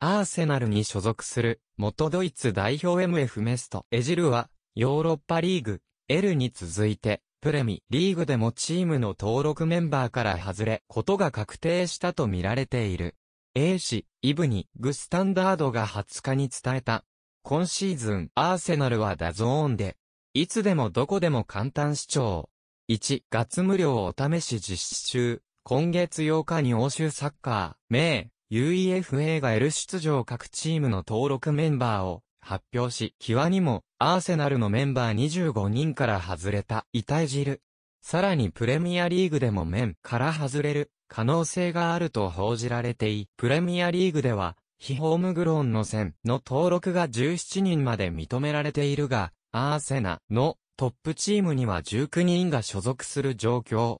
アーセナルに所属する、元ドイツ代表 MF メスト。エジルは、ヨーロッパリーグ、L に続いて、プレミリーグでもチームの登録メンバーから外れ、ことが確定したと見られている。A 氏、イブに、グスタンダードが20日に伝えた。今シーズン、アーセナルはダゾーンで、いつでもどこでも簡単視聴。1、月無料お試し実施中、今月8日に欧州サッカー、名、UEFA が L 出場各チームの登録メンバーを発表し、際にもアーセナルのメンバー25人から外れた痛い汁。さらにプレミアリーグでも面から外れる可能性があると報じられてい、プレミアリーグでは、非ホームグローンの線の登録が17人まで認められているが、アーセナのトップチームには19人が所属する状況。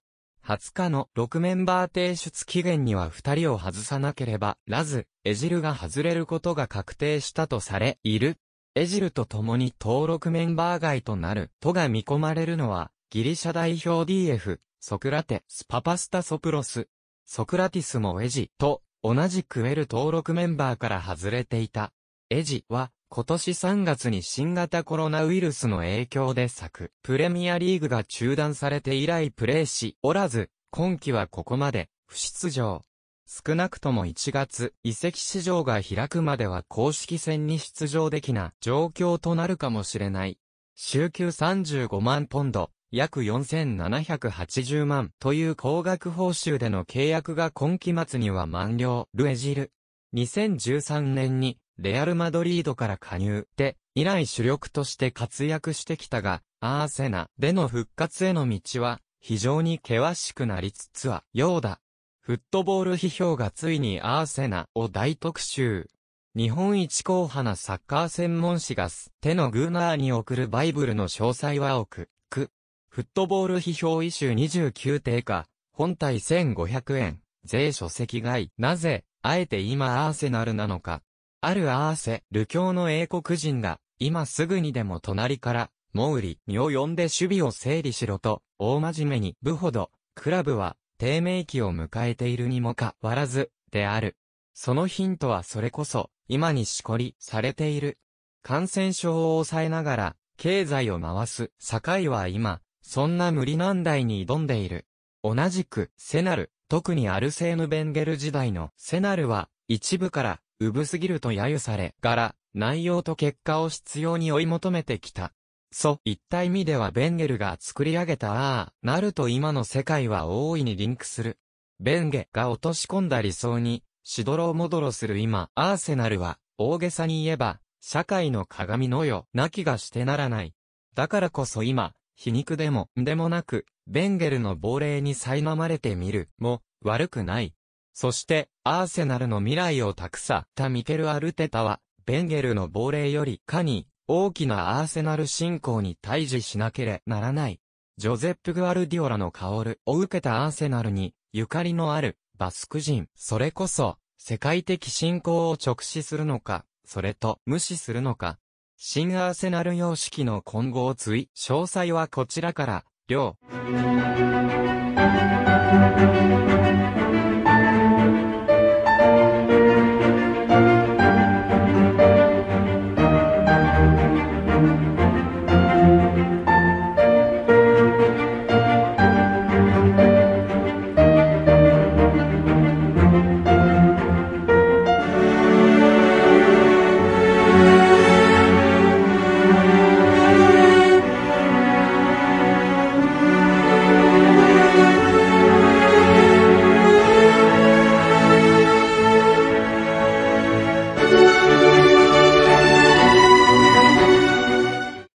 20日の6メンバー提出期限には2人を外さなければ、ラズ、エジルが外れることが確定したとされいる。エジルと共に登録メンバー外となるとが見込まれるのは、ギリシャ代表 DF、ソクラテス・パパスタソプロス。ソクラティスもエジと同じくエル登録メンバーから外れていた。エジは今年3月に新型コロナウイルスの影響でくプレミアリーグが中断されて以来プレーしおらず、今季はここまで、不出場。少なくとも1月、移籍市場が開くまでは公式戦に出場できな状況となるかもしれない。週休35万ポンド、約4780万という高額報酬での契約が今期末には満了。ルエジル。2013年にレアル・マドリードから加入で、以来主力として活躍してきたが、アーセナでの復活への道は、非常に険しくなりつつは、ようだ。フットボール批評がついにアーセナを大特集。日本一硬派なサッカー専門誌がす、手のグーナーに送るバイブルの詳細は奥、く。フットボール批評一周29定価、本体1500円、税書籍外。なぜ、あえて今アーセナルなのか。あるアーセ、ル教の英国人が、今すぐにでも隣から、モウリにを呼んで守備を整理しろと、大真面目に部ほど、クラブは、低迷期を迎えているにもかわらず、である。そのヒントはそれこそ、今にしこりされている。感染症を抑えながら、経済を回す、境は今、そんな無理難題に挑んでいる。同じく、セナル、特にアルセーヌ・ベンゲル時代のセナルは、一部から産すぎると揶揄され、柄、内容と結果を必要に追い求めてきた。そういった意味ではベンゲルが作り上げたああ、なると今の世界は大いにリンクする。ベンゲが落とし込んだ理想に、しどろもどろする今、アーセナルは、大げさに言えば、社会の鏡のよ、なきがしてならない。だからこそ今、皮肉でも、でもなく、ベンゲルの亡霊に苛まれてみる、も、悪くない。そして、アーセナルの未来を託さタたミケル・アルテタは、ベンゲルの亡霊よりかに、大きなアーセナル信仰に対峙しなければならない。ジョゼップ・グアルディオラの香るを受けたアーセナルに、ゆかりのある、バスク人、それこそ、世界的信仰を直視するのか、それと無視するのか。新アーセナル様式の混合追、詳細はこちらから、両。